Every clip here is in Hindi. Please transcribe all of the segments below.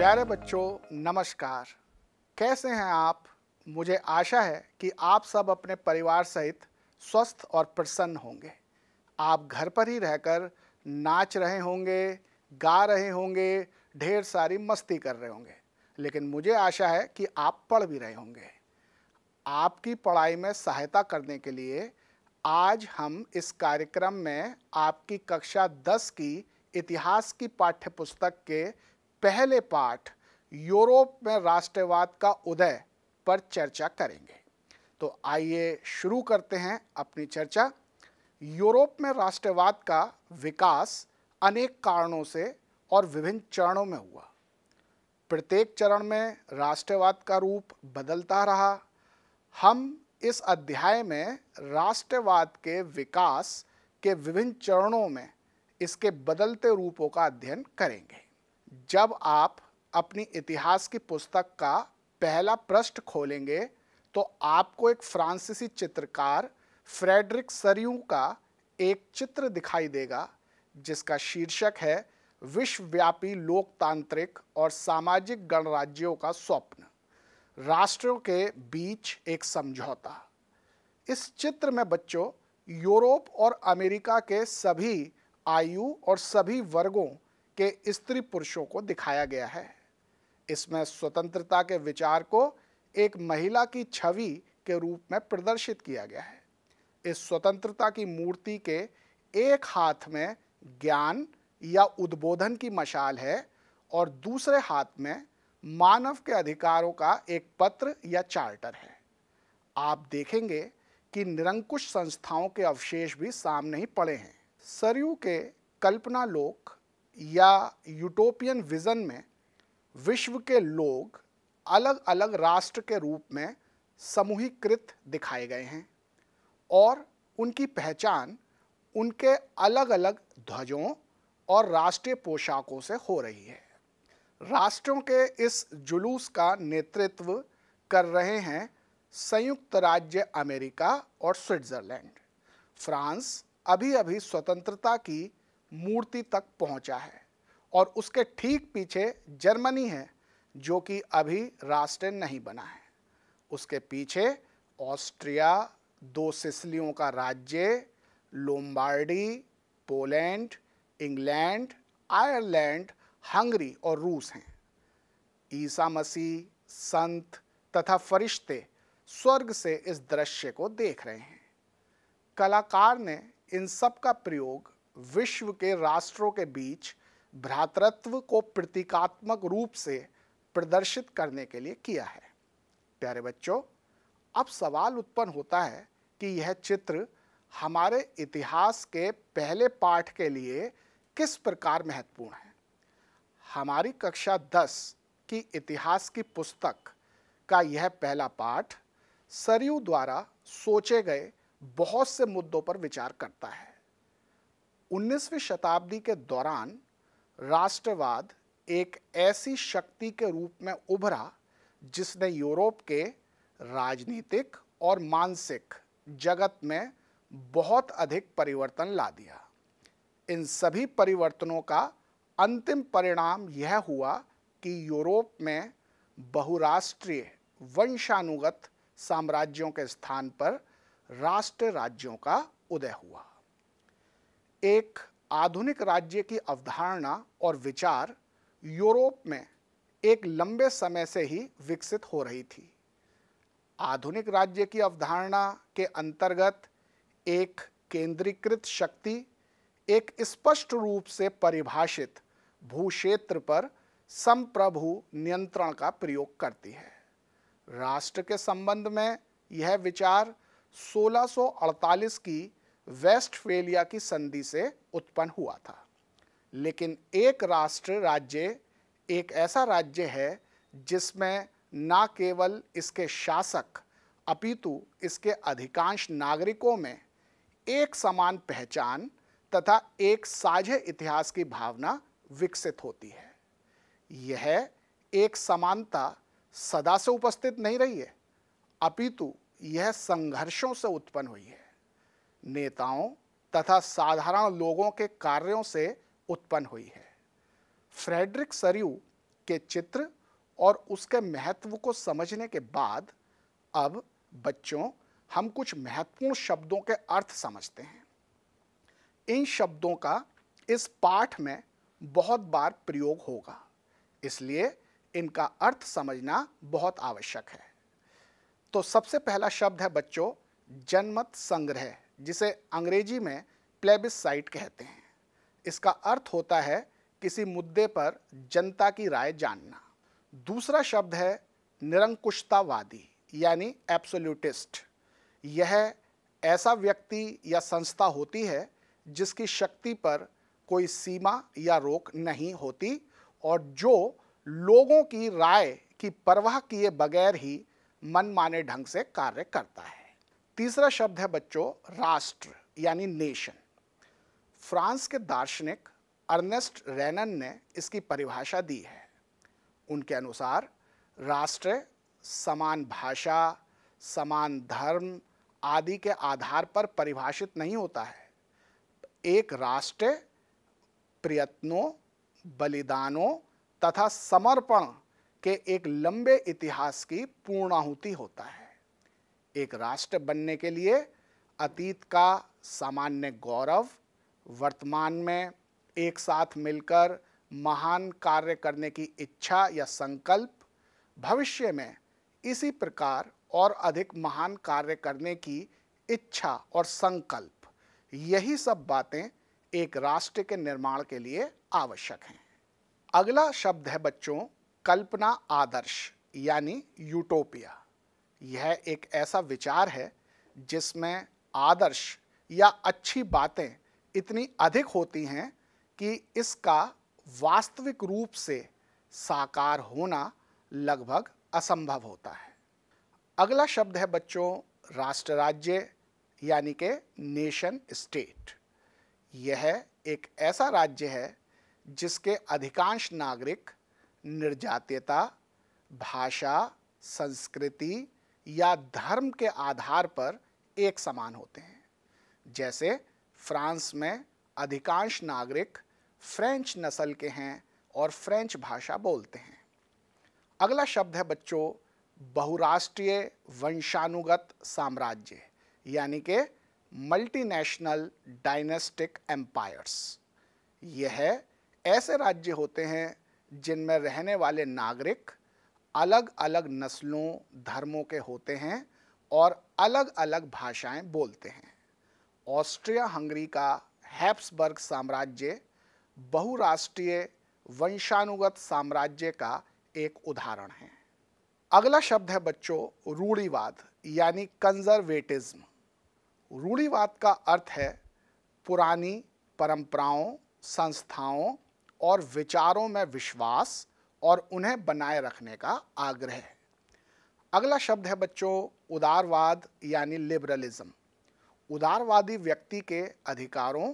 प्यारे बच्चों नमस्कार कैसे हैं आप मुझे आशा है कि आप सब अपने परिवार सहित स्वस्थ और प्रसन्न होंगे आप घर पर ही रहकर नाच रहे होंगे गा रहे होंगे ढेर सारी मस्ती कर रहे होंगे लेकिन मुझे आशा है कि आप पढ़ भी रहे होंगे आपकी पढ़ाई में सहायता करने के लिए आज हम इस कार्यक्रम में आपकी कक्षा 10 की इतिहास की पाठ्य पुस्तक के पहले पाठ यूरोप में राष्ट्रवाद का उदय पर चर्चा करेंगे तो आइए शुरू करते हैं अपनी चर्चा यूरोप में राष्ट्रवाद का विकास अनेक कारणों से और विभिन्न चरणों में हुआ प्रत्येक चरण में राष्ट्रवाद का रूप बदलता रहा हम इस अध्याय में राष्ट्रवाद के विकास के विभिन्न चरणों में इसके बदलते रूपों का अध्ययन करेंगे जब आप अपनी इतिहास की पुस्तक का पहला पृष्ठ खोलेंगे तो आपको एक फ्रांसीसी चित्रकार फ्रेडरिक सरयू का एक चित्र दिखाई देगा जिसका शीर्षक है विश्वव्यापी लोकतांत्रिक और सामाजिक गणराज्यों का स्वप्न राष्ट्रों के बीच एक समझौता इस चित्र में बच्चों यूरोप और अमेरिका के सभी आयु और सभी वर्गों के स्त्री पुरुषों को दिखाया गया है इसमें स्वतंत्रता के विचार को एक महिला की छवि के रूप में प्रदर्शित किया गया है इस स्वतंत्रता की मूर्ति के एक हाथ में ज्ञान या उद्बोधन की मशाल है और दूसरे हाथ में मानव के अधिकारों का एक पत्र या चार्टर है आप देखेंगे कि निरंकुश संस्थाओं के अवशेष भी सामने ही पड़े हैं सरयू के कल्पना लोक या यूटोपियन विज़न में विश्व के लोग अलग अलग राष्ट्र के रूप में समूहीकृत दिखाए गए हैं और उनकी पहचान उनके अलग अलग ध्वजों और राष्ट्रीय पोशाकों से हो रही है राष्ट्रों के इस जुलूस का नेतृत्व कर रहे हैं संयुक्त राज्य अमेरिका और स्विट्ज़रलैंड फ्रांस अभी अभी स्वतंत्रता की मूर्ति तक पहुंचा है और उसके ठीक पीछे जर्मनी है जो कि अभी राष्ट्र नहीं बना है उसके पीछे ऑस्ट्रिया दो सिसलियों का राज्य Lombardy Poland England Ireland Hungary और रूस हैं ईसा मसीह संत तथा फरिश्ते स्वर्ग से इस दृश्य को देख रहे हैं कलाकार ने इन सब का प्रयोग विश्व के राष्ट्रों के बीच भ्रातृत्व को प्रतीकात्मक रूप से प्रदर्शित करने के लिए किया है प्यारे बच्चों अब सवाल उत्पन्न होता है कि यह चित्र हमारे इतिहास के पहले पाठ के लिए किस प्रकार महत्वपूर्ण है हमारी कक्षा 10 की इतिहास की पुस्तक का यह पहला पाठ सरयू द्वारा सोचे गए बहुत से मुद्दों पर विचार करता है 19वीं शताब्दी के दौरान राष्ट्रवाद एक ऐसी शक्ति के रूप में उभरा जिसने यूरोप के राजनीतिक और मानसिक जगत में बहुत अधिक परिवर्तन ला दिया इन सभी परिवर्तनों का अंतिम परिणाम यह हुआ कि यूरोप में बहुराष्ट्रीय वंशानुगत साम्राज्यों के स्थान पर राष्ट्र राज्यों का उदय हुआ एक आधुनिक राज्य की अवधारणा और विचार यूरोप में एक लंबे समय से ही विकसित हो रही थी आधुनिक राज्य की अवधारणा के अंतर्गत एक केंद्रीकृत शक्ति एक स्पष्ट रूप से परिभाषित भूक्षेत्र पर संप्रभु नियंत्रण का प्रयोग करती है राष्ट्र के संबंध में यह विचार 1648 की वेस्टफेलिया की संधि से उत्पन्न हुआ था लेकिन एक राष्ट्र राज्य एक ऐसा राज्य है जिसमें न केवल इसके शासक अपितु इसके अधिकांश नागरिकों में एक समान पहचान तथा एक साझे इतिहास की भावना विकसित होती है यह एक समानता सदा से उपस्थित नहीं रही है अपितु यह संघर्षों से उत्पन्न हुई है नेताओं तथा साधारण लोगों के कार्यों से उत्पन्न हुई है फ्रेडरिक सरयू के चित्र और उसके महत्व को समझने के बाद अब बच्चों हम कुछ महत्वपूर्ण शब्दों के अर्थ समझते हैं इन शब्दों का इस पाठ में बहुत बार प्रयोग होगा इसलिए इनका अर्थ समझना बहुत आवश्यक है तो सबसे पहला शब्द है बच्चों जनमत संग्रह जिसे अंग्रेजी में प्लेबिसाइट कहते हैं इसका अर्थ होता है किसी मुद्दे पर जनता की राय जानना दूसरा शब्द है निरंकुशतावादी यानी एब्सोल्यूटिस्ट यह ऐसा व्यक्ति या संस्था होती है जिसकी शक्ति पर कोई सीमा या रोक नहीं होती और जो लोगों की राय की परवाह किए बगैर ही मनमाने ढंग से कार्य करता है तीसरा शब्द है बच्चों राष्ट्र यानी नेशन फ्रांस के दार्शनिक अर्नेस्ट रैनन ने इसकी परिभाषा दी है उनके अनुसार राष्ट्र समान भाषा समान धर्म आदि के आधार पर परिभाषित नहीं होता है एक राष्ट्र प्रयत्नों बलिदानों तथा समर्पण के एक लंबे इतिहास की पूर्णाहुति होता है एक राष्ट्र बनने के लिए अतीत का सामान्य गौरव वर्तमान में एक साथ मिलकर महान कार्य करने की इच्छा या संकल्प भविष्य में इसी प्रकार और अधिक महान कार्य करने की इच्छा और संकल्प यही सब बातें एक राष्ट्र के निर्माण के लिए आवश्यक हैं अगला शब्द है बच्चों कल्पना आदर्श यानी यूटोपिया यह एक ऐसा विचार है जिसमें आदर्श या अच्छी बातें इतनी अधिक होती हैं कि इसका वास्तविक रूप से साकार होना लगभग असंभव होता है अगला शब्द है बच्चों राष्ट्र राज्य यानी के नेशन स्टेट यह एक ऐसा राज्य है जिसके अधिकांश नागरिक निर्जातीयता भाषा संस्कृति या धर्म के आधार पर एक समान होते हैं जैसे फ्रांस में अधिकांश नागरिक फ्रेंच नस्ल के हैं और फ्रेंच भाषा बोलते हैं अगला शब्द है बच्चों बहुराष्ट्रीय वंशानुगत साम्राज्य यानी के मल्टीनेशनल डायनेस्टिक एम्पायर्स यह ऐसे राज्य होते हैं जिनमें रहने वाले नागरिक अलग अलग नस्लों धर्मों के होते हैं और अलग अलग भाषाएं बोलते हैं ऑस्ट्रिया हंगरी का हैप्सबर्ग साम्राज्य बहुराष्ट्रीय वंशानुगत साम्राज्य का एक उदाहरण है अगला शब्द है बच्चों रूढ़ीवाद यानी कंजर्वेटिज्म रूढ़ीवाद का अर्थ है पुरानी परंपराओं संस्थाओं और विचारों में विश्वास और उन्हें बनाए रखने का आग्रह है अगला शब्द है बच्चों उदारवाद यानी लिबरलिज्म उदारवादी व्यक्ति के अधिकारों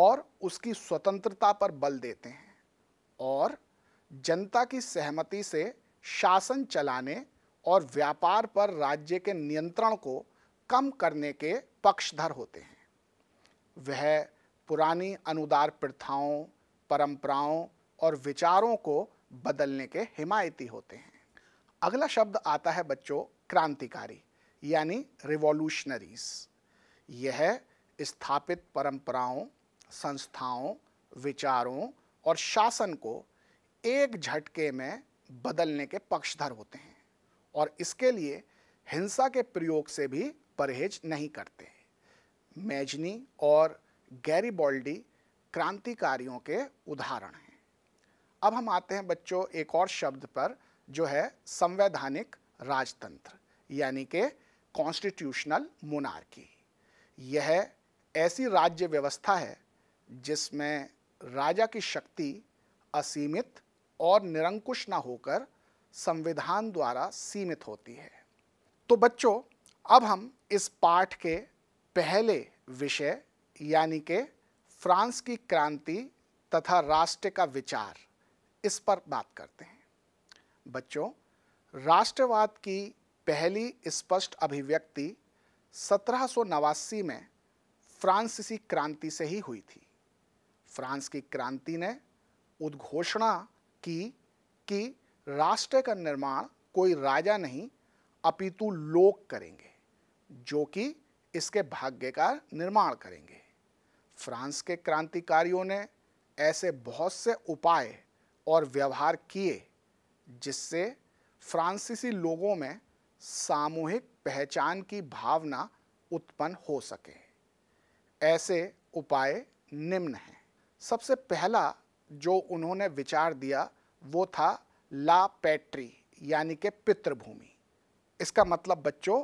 और उसकी स्वतंत्रता पर बल देते हैं और जनता की सहमति से शासन चलाने और व्यापार पर राज्य के नियंत्रण को कम करने के पक्षधर होते हैं वह पुरानी अनुदार प्रथाओं परंपराओं और विचारों को बदलने के हिमायती होते हैं अगला शब्द आता है बच्चों क्रांतिकारी यानी रिवॉल्यूशनरीज यह स्थापित परंपराओं संस्थाओं विचारों और शासन को एक झटके में बदलने के पक्षधर होते हैं और इसके लिए हिंसा के प्रयोग से भी परहेज नहीं करते मैजनी और गैरीबॉल्डी क्रांतिकारियों के उदाहरण हैं अब हम आते हैं बच्चों एक और शब्द पर जो है संवैधानिक राजतंत्र यानी के कॉन्स्टिट्यूशनल मोनार्की यह ऐसी राज्य व्यवस्था है जिसमें राजा की शक्ति असीमित और निरंकुश ना होकर संविधान द्वारा सीमित होती है तो बच्चों अब हम इस पाठ के पहले विषय यानी के फ्रांस की क्रांति तथा राष्ट्र का विचार इस पर बात करते हैं बच्चों राष्ट्रवाद की पहली स्पष्ट अभिव्यक्ति सत्रह में फ्रांसीसी क्रांति से ही हुई थी फ्रांस की क्रांति ने उद्घोषणा की कि राष्ट्र का निर्माण कोई राजा नहीं अपितु लोग करेंगे जो कि इसके भाग्य का निर्माण करेंगे फ्रांस के क्रांतिकारियों ने ऐसे बहुत से उपाय और व्यवहार किए जिससे फ्रांसीसी लोगों में सामूहिक पहचान की भावना उत्पन्न हो सके ऐसे उपाय निम्न हैं सबसे पहला जो उन्होंने विचार दिया वो था ला पैट्री यानी कि पितृभूमि इसका मतलब बच्चों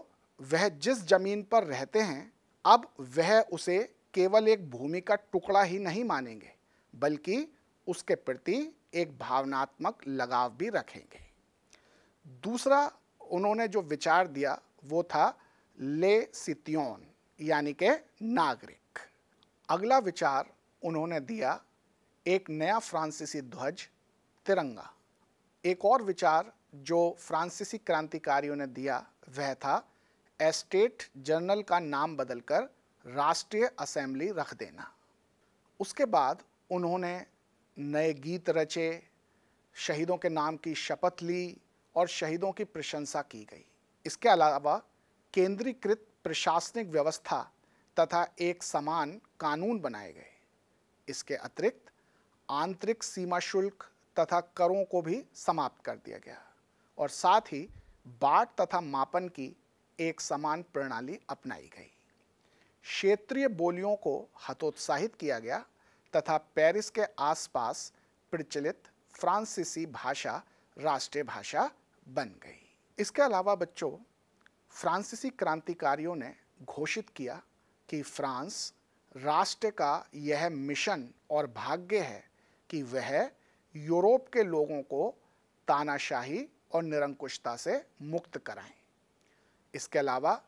वह जिस जमीन पर रहते हैं अब वह उसे केवल एक भूमि का टुकड़ा ही नहीं मानेंगे बल्कि उसके प्रति एक भावनात्मक लगाव भी रखेंगे दूसरा उन्होंने जो विचार दिया वो था ले सित्योन यानी के नागरिक अगला विचार उन्होंने दिया एक नया फ्रांसीसी ध्वज तिरंगा एक और विचार जो फ्रांसीसी क्रांतिकारियों ने दिया वह था एस्टेट जनरल का नाम बदलकर राष्ट्रीय असेंबली रख देना उसके बाद उन्होंने नए गीत रचे शहीदों के नाम की शपथ ली और शहीदों की प्रशंसा की गई इसके अलावा केंद्रीकृत प्रशासनिक व्यवस्था तथा एक समान कानून बनाए गए इसके अतिरिक्त आंतरिक सीमा शुल्क तथा करों को भी समाप्त कर दिया गया और साथ ही बाट तथा मापन की एक समान प्रणाली अपनाई गई क्षेत्रीय बोलियों को हतोत्साहित किया गया तथा पेरिस के आसपास प्रचलित फ्रांसीसी भाषा राष्ट्रीय भाषा बन गई इसके अलावा बच्चों फ्रांसीसी क्रांतिकारियों ने घोषित किया कि फ्रांस राष्ट्र का यह मिशन और भाग्य है कि वह यूरोप के लोगों को तानाशाही और निरंकुशता से मुक्त कराएं इसके अलावा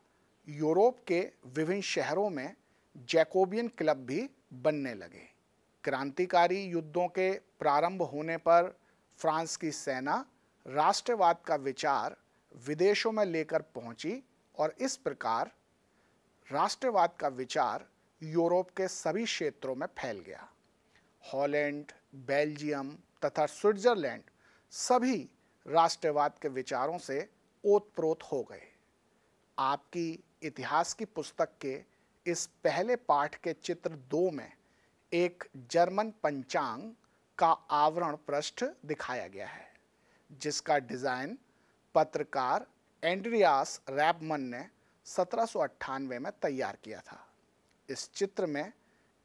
यूरोप के विभिन्न शहरों में जैकोबियन क्लब भी बनने लगे क्रांतिकारी युद्धों के प्रारंभ होने पर फ्रांस की सेना राष्ट्रवाद का विचार विदेशों में लेकर पहुंची और इस प्रकार राष्ट्रवाद का विचार यूरोप के सभी क्षेत्रों में फैल गया हॉलैंड बेल्जियम तथा स्विट्जरलैंड सभी राष्ट्रवाद के विचारों से ओतप्रोत हो गए आपकी इतिहास की पुस्तक के इस पहले पाठ के चित्र दो में एक जर्मन पंचांग का आवरण पृष्ठ दिखाया गया है जिसका डिज़ाइन पत्रकार एंड्रियास रैपमन ने सत्रह में तैयार किया था इस चित्र में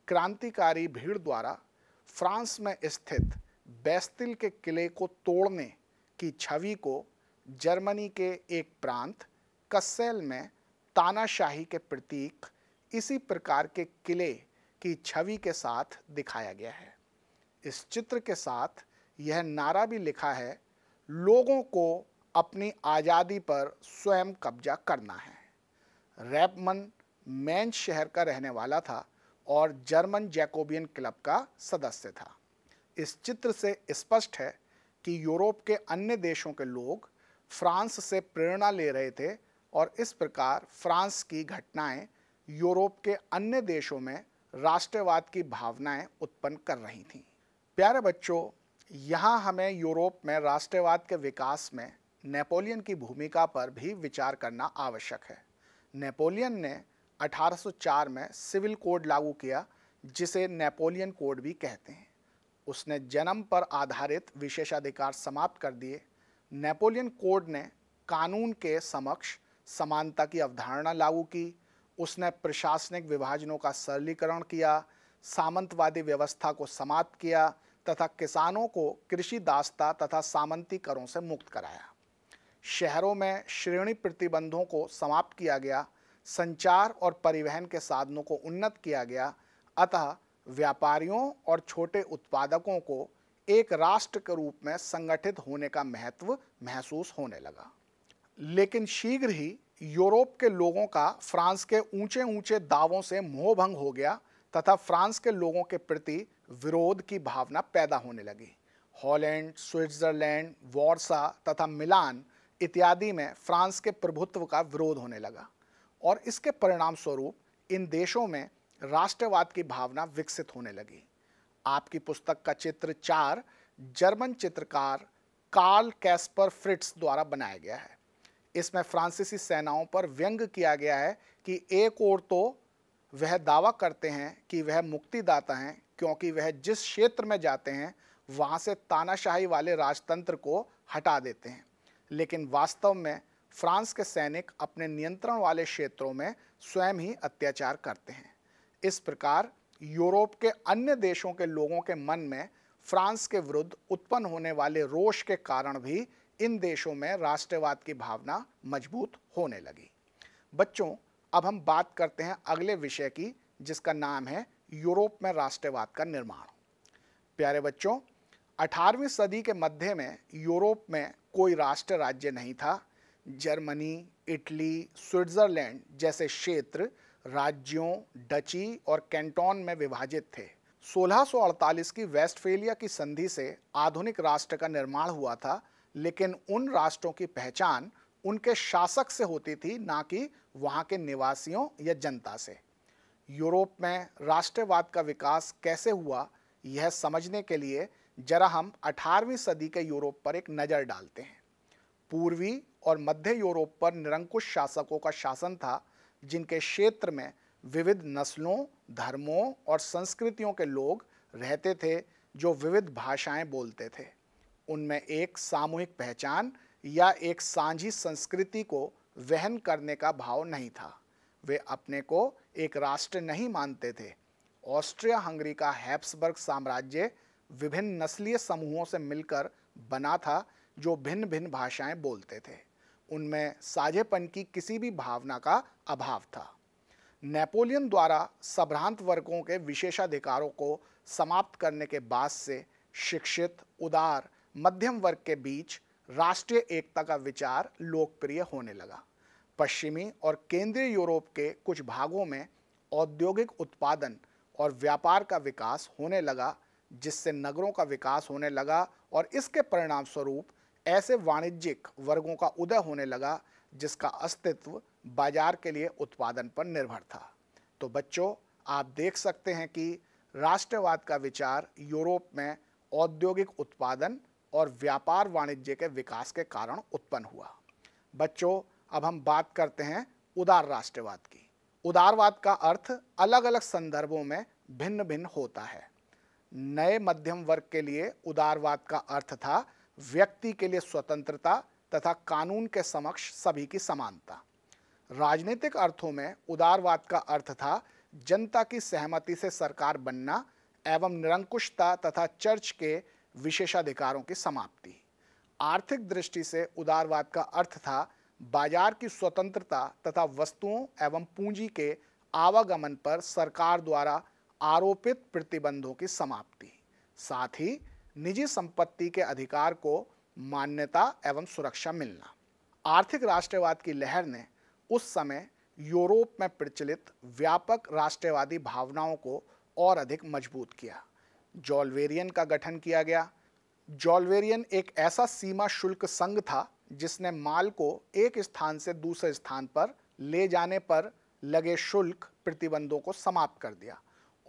क्रांतिकारी भीड़ द्वारा फ्रांस में स्थित बेस्तिल के किले को तोड़ने की छवि को जर्मनी के एक प्रांत कस्सेल में तानाशाही के प्रतीक इसी प्रकार के किले की छवि के साथ दिखाया गया है इस चित्र के साथ यह नारा भी लिखा है लोगों को अपनी आज़ादी पर स्वयं कब्जा करना है रैपमन मैन शहर का रहने वाला था और जर्मन जैकोबियन क्लब का सदस्य था इस चित्र से स्पष्ट है कि यूरोप के अन्य देशों के लोग फ्रांस से प्रेरणा ले रहे थे और इस प्रकार फ्रांस की घटनाएं यूरोप के अन्य देशों में राष्ट्रवाद की भावनाएं उत्पन्न कर रही थीं प्यारे बच्चों यहाँ हमें यूरोप में राष्ट्रवाद के विकास में नेपोलियन की भूमिका पर भी विचार करना आवश्यक है नेपोलियन ने 1804 में सिविल कोड लागू किया जिसे नेपोलियन कोड भी कहते हैं उसने जन्म पर आधारित विशेषाधिकार समाप्त कर दिए नेपोलियन कोड ने कानून के समक्ष समानता की अवधारणा लागू की उसने प्रशासनिक विभाजनों का सरलीकरण किया सामंतवादी व्यवस्था को समाप्त किया तथा किसानों को कृषि दास्ता तथा सामंती करों से मुक्त कराया शहरों में श्रेणी प्रतिबंधों को समाप्त किया गया संचार और परिवहन के साधनों को उन्नत किया गया अतः व्यापारियों और छोटे उत्पादकों को एक राष्ट्र के रूप में संगठित होने का महत्व महसूस होने लगा लेकिन शीघ्र ही यूरोप के लोगों का फ्रांस के ऊंचे ऊंचे दावों से मोहभंग हो गया तथा फ्रांस के लोगों के प्रति विरोध की भावना पैदा होने लगी हॉलैंड स्विट्जरलैंड वॉर्सा तथा मिलान इत्यादि में फ्रांस के प्रभुत्व का विरोध होने लगा और इसके परिणाम स्वरूप इन देशों में राष्ट्रवाद की भावना विकसित होने लगी आपकी पुस्तक का चित्र चार जर्मन चित्रकार कार्ल कैस्पर फ्रिट्स द्वारा बनाया गया है इसमें फ्रांसीसी सेनाओं पर व्यंग किया गया है कि एक ओर तो वह दावा करते हैं कि वह मुक्तिदाता हैं क्योंकि वह जिस क्षेत्र में जाते हैं वहाँ से तानाशाही वाले राजतंत्र को हटा देते हैं लेकिन वास्तव में फ्रांस के सैनिक अपने नियंत्रण वाले क्षेत्रों में स्वयं ही अत्याचार करते हैं इस प्रकार यूरोप के अन्य देशों के लोगों के मन में फ्रांस के विरुद्ध उत्पन्न होने वाले रोष के कारण भी इन देशों में राष्ट्रवाद की भावना मजबूत होने लगी बच्चों अब हम बात करते हैं अगले विषय की जिसका नाम है यूरोप में राष्ट्रवाद का निर्माण प्यारे बच्चों 18वीं सदी के मध्य में यूरोप में कोई राष्ट्र राज्य नहीं था जर्मनी इटली स्विट्ज़रलैंड जैसे क्षेत्र राज्यों डची और कैंटोन में विभाजित थे 1648 की वेस्टफेलिया की संधि से आधुनिक राष्ट्र का निर्माण हुआ था लेकिन उन राष्ट्रों की पहचान उनके शासक से होती थी ना कि वहाँ के निवासियों या जनता से यूरोप में राष्ट्रवाद का विकास कैसे हुआ यह समझने के लिए जरा हम 18वीं सदी के यूरोप पर एक नज़र डालते हैं पूर्वी और मध्य यूरोप पर निरंकुश शासकों का शासन था जिनके क्षेत्र में विविध नस्लों धर्मों और संस्कृतियों के लोग रहते थे जो विविध भाषाएं बोलते थे उनमें एक सामूहिक पहचान या एक सांझी संस्कृति को वहन करने का भाव नहीं था वे अपने को एक राष्ट्र नहीं मानते थे ऑस्ट्रिया हंगरी का हैप्सबर्ग साम्राज्य विभिन्न नस्लीय समूहों से मिलकर बना था जो भिन्न भिन्न भाषाएं बोलते थे उनमें साझेपन की किसी भी भावना का अभाव था नेपोलियन द्वारा सभ्रांत वर्गों के विशेषाधिकारों को समाप्त करने के बाद से शिक्षित उदार मध्यम वर्ग के बीच राष्ट्रीय एकता का विचार लोकप्रिय होने लगा पश्चिमी और केंद्रीय यूरोप के कुछ भागों में औद्योगिक उत्पादन और व्यापार का विकास होने लगा जिससे नगरों का विकास होने लगा और इसके परिणाम स्वरूप ऐसे वाणिज्यिक वर्गों का उदय होने लगा जिसका अस्तित्व बाजार के लिए उत्पादन पर निर्भर था तो बच्चों आप देख सकते हैं कि राष्ट्रवाद का विचार यूरोप में औद्योगिक उत्पादन और व्यापार वाणिज्य के विकास के कारण उत्पन्न हुआ बच्चों अब हम बात करते हैं उदार राष्ट्रवाद की उदारवाद का अर्थ अलग अलग संदर्भों में भिन्न भिन्न होता है नए मध्यम वर्ग के लिए उदारवाद का अर्थ था व्यक्ति के लिए स्वतंत्रता तथा कानून के समक्ष सभी की समानता राजनीतिक अर्थों में उदारवाद का अर्थ था जनता की सहमति से सरकार बनना एवं निरंकुशता तथा चर्च के विशेषाधिकारों की समाप्ति आर्थिक दृष्टि से उदारवाद का अर्थ था बाजार की स्वतंत्रता तथा वस्तुओं एवं पूंजी के आवागमन पर सरकार द्वारा आरोपित प्रतिबंधों की समाप्ति साथ ही निजी संपत्ति के अधिकार को मान्यता एवं सुरक्षा मिलना आर्थिक राष्ट्रवाद की लहर ने उस समय यूरोप में प्रचलित व्यापक राष्ट्रवादी भावनाओं को और अधिक मजबूत किया जॉलवेरियन का गठन किया गया जॉलवेरियन एक ऐसा सीमा शुल्क संघ था जिसने माल को एक स्थान से दूसरे स्थान पर ले जाने पर लगे शुल्क प्रतिबंधों को समाप्त कर दिया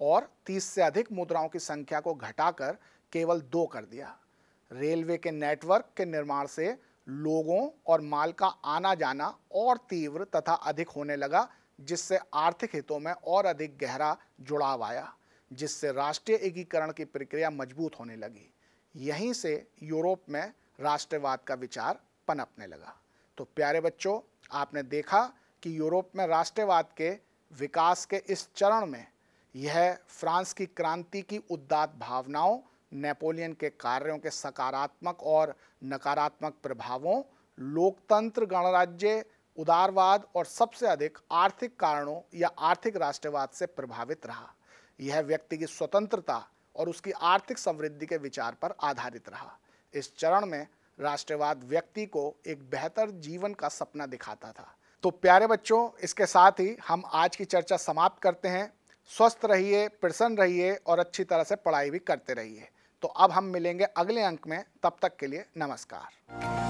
और 30 से अधिक मुद्राओं की संख्या को घटाकर केवल दो कर दिया रेलवे के नेटवर्क के निर्माण से लोगों और माल का आना जाना और तीव्र तथा अधिक होने लगा जिससे आर्थिक हितों में और अधिक गहरा जुड़ाव आया जिससे राष्ट्रीय एकीकरण की प्रक्रिया मजबूत होने लगी यहीं से यूरोप में राष्ट्रवाद का विचार पनपने लगा तो प्यारे बच्चों आपने देखा कि यूरोप में राष्ट्रवाद के विकास के इस चरण में यह फ्रांस की क्रांति की उद्दात भावनाओं नेपोलियन के कार्यों के सकारात्मक और नकारात्मक प्रभावों लोकतंत्र गणराज्य उदारवाद और सबसे अधिक आर्थिक कारणों या आर्थिक राष्ट्रवाद से प्रभावित रहा यह व्यक्ति की स्वतंत्रता और उसकी आर्थिक समृद्धि के विचार पर आधारित रहा इस चरण में राष्ट्रवाद व्यक्ति को एक बेहतर जीवन का सपना दिखाता था तो प्यारे बच्चों इसके साथ ही हम आज की चर्चा समाप्त करते हैं स्वस्थ रहिए प्रसन्न रहिए और अच्छी तरह से पढ़ाई भी करते रहिए तो अब हम मिलेंगे अगले अंक में तब तक के लिए नमस्कार